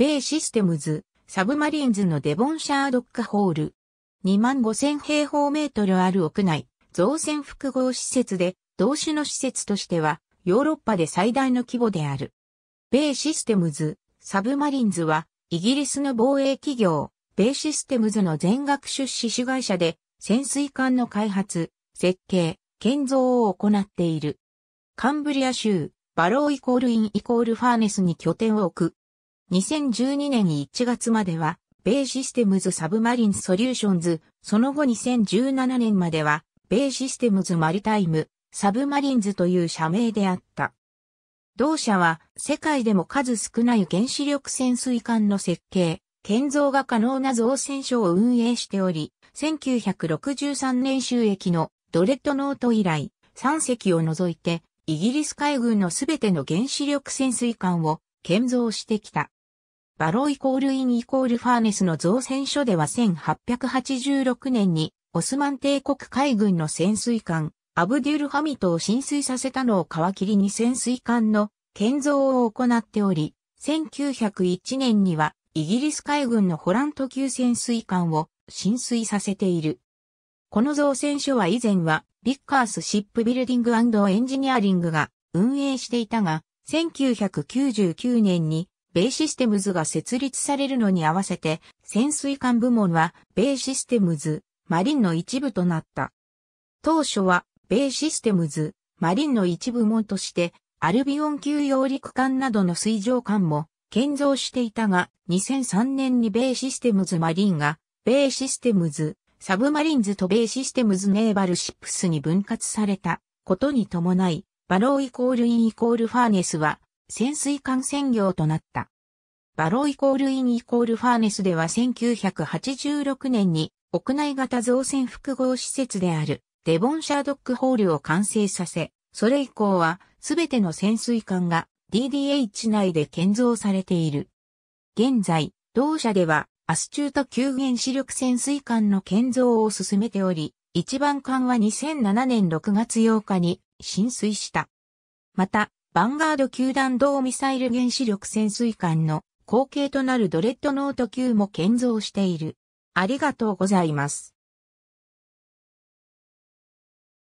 米システムズ、サブマリンズのデボンシャードックホール。2万5000平方メートルある屋内、造船複合施設で、同種の施設としては、ヨーロッパで最大の規模である。米システムズ、サブマリンズは、イギリスの防衛企業、米システムズの全額出資主会社で、潜水艦の開発、設計、建造を行っている。カンブリア州、バローイコールインイコールファーネスに拠点を置く、2012年1月までは、米システムズサブマリンソリューションズ、その後2017年までは、米システムズマリタイム、サブマリンズという社名であった。同社は世界でも数少ない原子力潜水艦の設計、建造が可能な造船所を運営しており、1963年収益のドレッドノート以来、3隻を除いてイギリス海軍のすべての原子力潜水艦を建造してきた。バロイコールインイコールファーネスの造船所では1886年にオスマン帝国海軍の潜水艦アブデュルハミトを浸水させたのを皮切りに潜水艦の建造を行っており、1901年にはイギリス海軍のホラント級潜水艦を浸水させている。この造船所は以前はビッカースシップビルディングエンジニアリングが運営していたが、1999年に米システムズが設立されるのに合わせて、潜水艦部門は、米システムズ、マリンの一部となった。当初は、米システムズ、マリンの一部門として、アルビオン級揚陸艦などの水上艦も建造していたが、2003年に米システムズマリンが、米システムズ、サブマリンズと米システムズネーバルシップスに分割されたことに伴い、バローイコールインイコールファーネスは、潜水艦専業となった。バロイコールインイコールファーネスでは1986年に屋内型造船複合施設であるデボンシャードックホールを完成させ、それ以降はすべての潜水艦が DDH 内で建造されている。現在、同社ではアスチュート急原子力潜水艦の建造を進めており、一番艦は2007年6月8日に浸水した。また、ヴァンガード球弾道ミサイル原子力潜水艦の後継となるドレッドノート級も建造している。ありがとうございます。